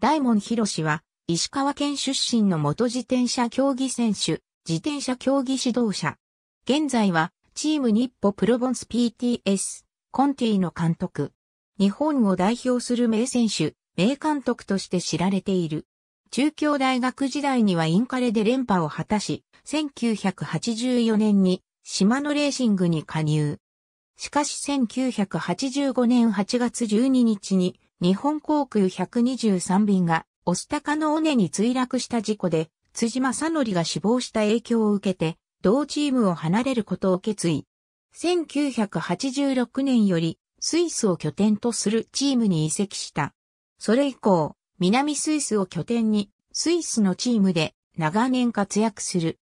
大門博士は、石川県出身の元自転車競技選手、自転車競技指導者。現在は、チーム日歩プロボンス PTS、コンティの監督。日本を代表する名選手、名監督として知られている。中京大学時代にはインカレで連覇を果たし、1984年に島のレーシングに加入。しかし1985年8月12日に日本航空123便が、オスタカの尾根に墜落した事故で、辻正則が死亡した影響を受けて、同チームを離れることを決意。1986年より、スイスを拠点とするチームに移籍した。それ以降、南スイスを拠点に、スイスのチームで長年活躍する。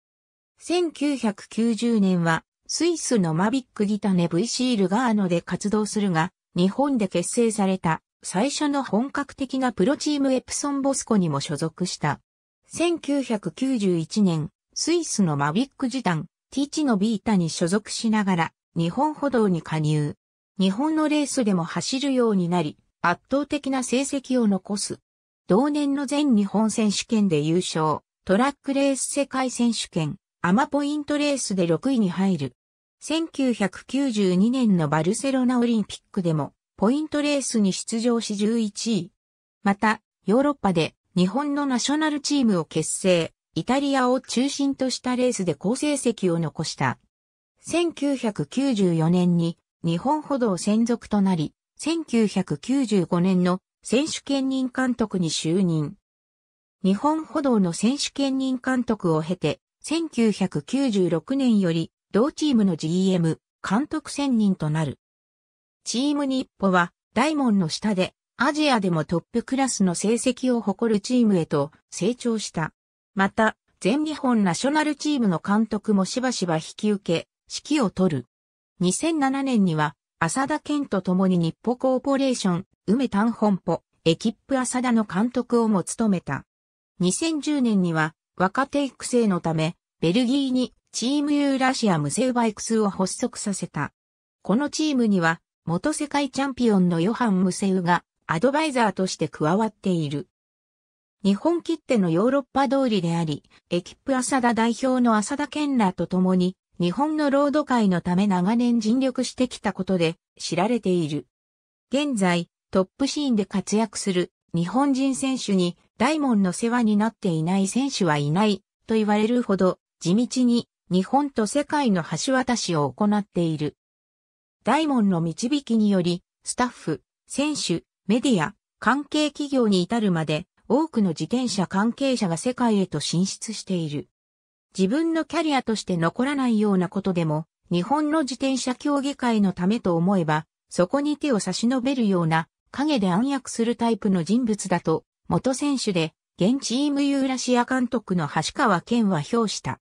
1990年は、スイスのマビックギタネ VC ルガーノで活動するが、日本で結成された最初の本格的なプロチームエプソンボスコにも所属した。1991年、スイスのマビック時短、ティチのビータに所属しながら、日本歩道に加入。日本のレースでも走るようになり、圧倒的な成績を残す。同年の全日本選手権で優勝、トラックレース世界選手権、アマポイントレースで6位に入る。1992年のバルセロナオリンピックでもポイントレースに出場し11位。また、ヨーロッパで日本のナショナルチームを結成、イタリアを中心としたレースで好成績を残した。1994年に日本歩道専属となり、1995年の選手兼任監督に就任。日本歩道の選手兼任監督を経て、1996年より同チームの GM、監督専任となる。チーム日報は、大門の下で、アジアでもトップクラスの成績を誇るチームへと成長した。また、全日本ナショナルチームの監督もしばしば引き受け、指揮を取る。2007年には、浅田健と共に日報コーポレーション、梅丹本舗、エキップ浅田の監督をも務めた。2010年には、若手育成のため、ベルギーにチームユーラシア無制バイクスを発足させた。このチームには、元世界チャンピオンのヨハン・ムセウがアドバイザーとして加わっている。日本切手のヨーロッパ通りであり、エキップ浅田代表の浅田健らと共に、日本のロード界のため長年尽力してきたことで知られている。現在、トップシーンで活躍する日本人選手に大門の世話になっていない選手はいないと言われるほど地道に日本と世界の橋渡しを行っている。大門の導きにより、スタッフ、選手、メディア、関係企業に至るまで、多くの自転車関係者が世界へと進出している。自分のキャリアとして残らないようなことでも、日本の自転車競技会のためと思えば、そこに手を差し伸べるような、影で暗躍するタイプの人物だと、元選手で、現チームユーラシア監督の橋川健は評した。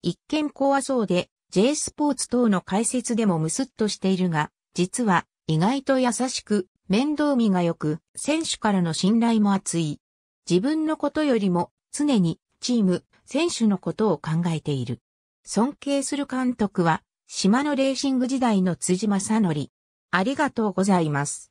一見怖そうで、J スポーツ等の解説でもムスッとしているが、実は意外と優しく、面倒見が良く、選手からの信頼も厚い。自分のことよりも常にチーム、選手のことを考えている。尊敬する監督は、島のレーシング時代の辻正則。ありがとうございます。